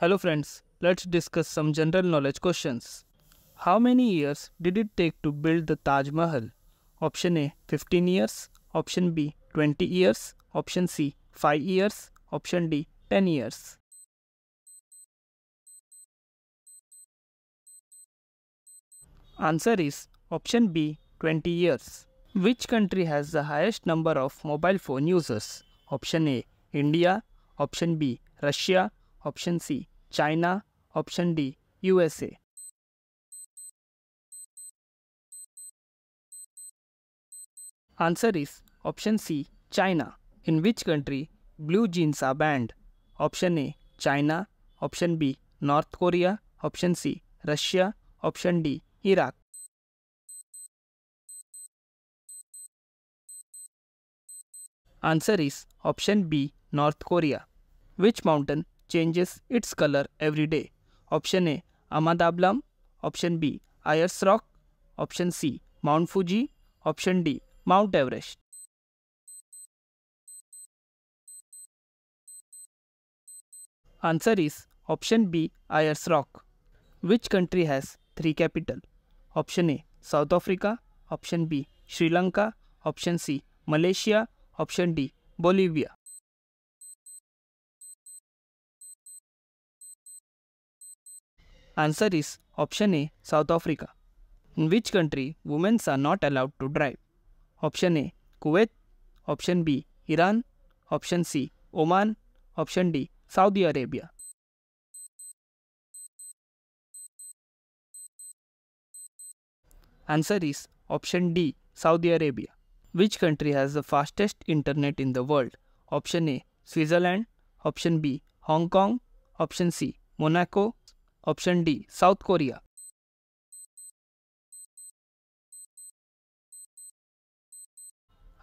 Hello friends, let's discuss some general knowledge questions. How many years did it take to build the Taj Mahal? Option A 15 years, option B 20 years, option C 5 years, option D 10 years. Answer is option B 20 years. Which country has the highest number of mobile phone users? Option A India, option B Russia, option C China option D USA answer is option C China in which country blue jeans are banned option A China option B North Korea option C Russia option D Iraq answer is option B North Korea which mountain changes its color every day? Option A. Amadablam. Option B. Ayers Rock. Option C. Mount Fuji. Option D. Mount Everest. Answer is option B. Ayers Rock. Which country has three capital? Option A. South Africa. Option B. Sri Lanka. Option C. Malaysia. Option D. Bolivia. Answer is option A South Africa. In which country women are not allowed to drive? Option A Kuwait. Option B Iran. Option C Oman. Option D Saudi Arabia. Answer is option D Saudi Arabia. Which country has the fastest internet in the world? Option A Switzerland. Option B Hong Kong. Option C Monaco. Option D South Korea.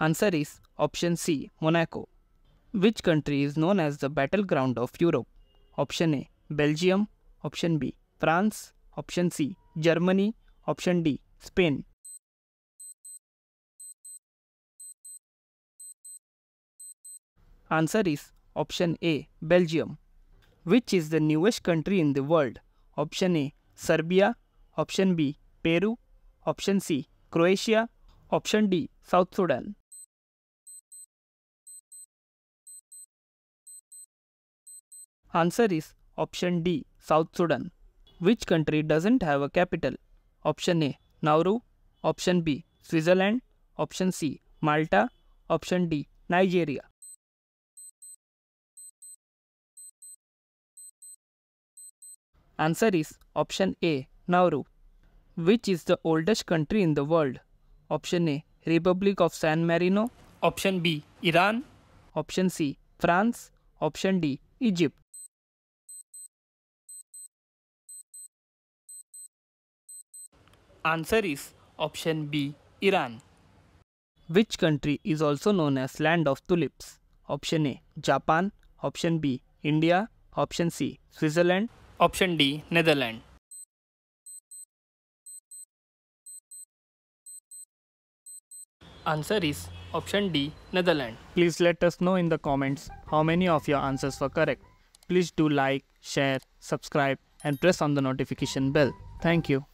Answer is option C Monaco. Which country is known as the battleground of Europe? Option A Belgium, option B France, option C Germany, option D Spain. Answer is option A Belgium. Which is the newest country in the world? Option A Serbia option B Peru option C Croatia option D South Sudan answer is option D South Sudan which country doesn't have a capital option A Nauru option B Switzerland option C Malta option D Nigeria Answer is option A, Nauru. Which is the oldest country in the world? Option A, Republic of San Marino. Option B, Iran. Option C, France. Option D, Egypt. Answer is option B, Iran. Which country is also known as land of tulips? Option A, Japan. Option B, India. Option C, Switzerland. Option D Netherlands. Answer is option D Netherlands. Please let us know in the comments how many of your answers were correct. Please do like, share, subscribe and press on the notification bell. Thank you.